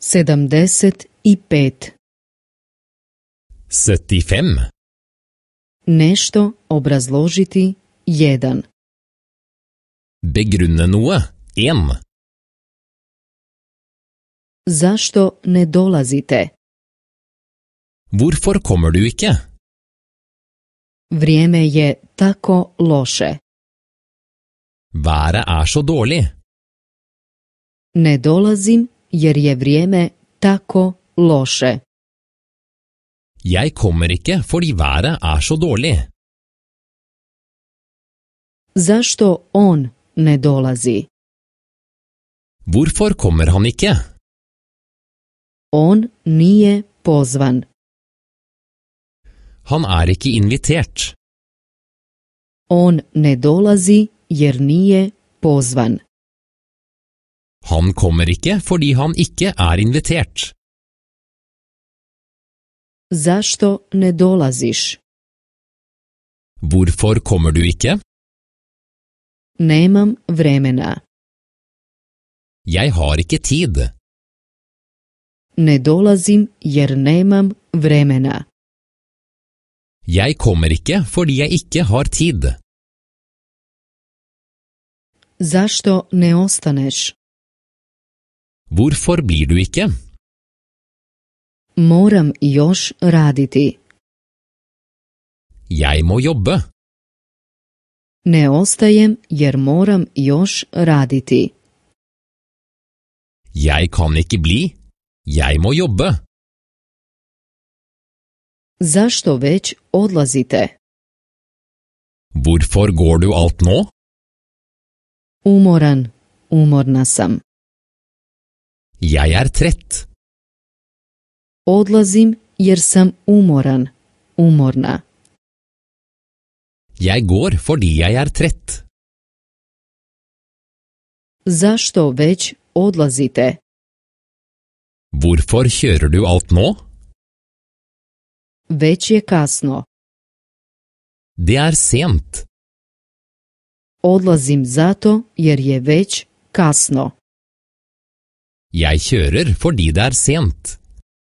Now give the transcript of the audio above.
75. 75. Nešto obrazložiti 1. Begrunne noe 1. Zašto ne dolazite? Hvorfor kommer du ikke? Vrijeme je tako loše. Været er så dårlig. Ne dolazim jer je vrijeme tako loše. Jaj kommer ikke fordi været er så dårlig. Zašto on ne dolazi? Hvorfor kommer han ikke? On nije pozvan. Han er ikke invitert. On ne dolazi jer nije pozvan. Han kommer ikke fordi han ikke er invitert. Zašto ne dolaziš? Hvorfor kommer du ikke? Nemam vremena. Jeg har ikke tid. Ne dolazim jer nemam vremena. Jeg kommer ikke fordi jeg ikke har tid. Zašto ne ostaneš? Hvorfor blir du ikke? Moram još raditi. Jeg må jobbe. Ne ostajem jer moram još raditi. Jeg kan ikke bli. Jeg må jobbe. Zašto već odlazite? Hvorfor går du alt nå? Umoran, umorna sam. Jeg er trett. Odlazim jer sam umoran, umorna. Jeg går fordi jeg er trett. Zašto već odlazite? Hvorfor kjører du alt nå? Već je kasno. Det er sent. Odlazim zato jer je već kasno. Jeg kjører fordi det er sent.